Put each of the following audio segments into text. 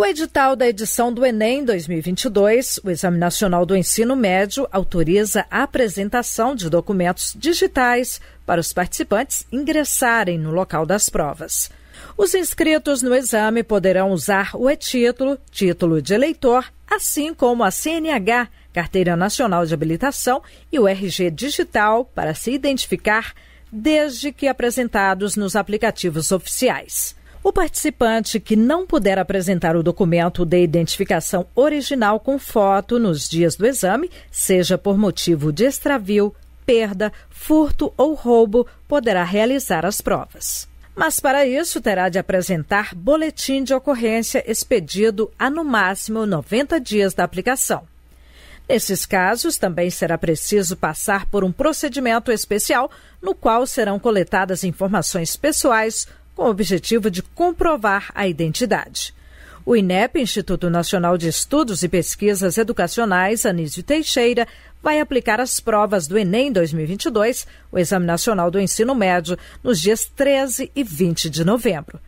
O edital da edição do Enem 2022, o Exame Nacional do Ensino Médio, autoriza a apresentação de documentos digitais para os participantes ingressarem no local das provas. Os inscritos no exame poderão usar o e-título, título de eleitor, assim como a CNH, Carteira Nacional de Habilitação e o RG Digital para se identificar desde que apresentados nos aplicativos oficiais. O participante que não puder apresentar o documento de identificação original com foto nos dias do exame, seja por motivo de extravio, perda, furto ou roubo, poderá realizar as provas. Mas para isso terá de apresentar boletim de ocorrência expedido a no máximo 90 dias da aplicação. Nesses casos, também será preciso passar por um procedimento especial no qual serão coletadas informações pessoais com o objetivo de comprovar a identidade. O INEP, Instituto Nacional de Estudos e Pesquisas Educacionais Anísio Teixeira, vai aplicar as provas do Enem 2022, o Exame Nacional do Ensino Médio, nos dias 13 e 20 de novembro.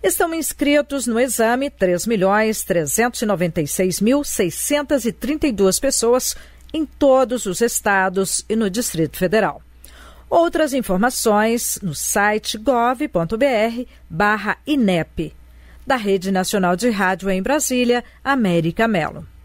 Estão inscritos no exame 3.396.632 pessoas em todos os estados e no Distrito Federal. Outras informações no site gov.br/inep. Da Rede Nacional de Rádio em Brasília, América Melo.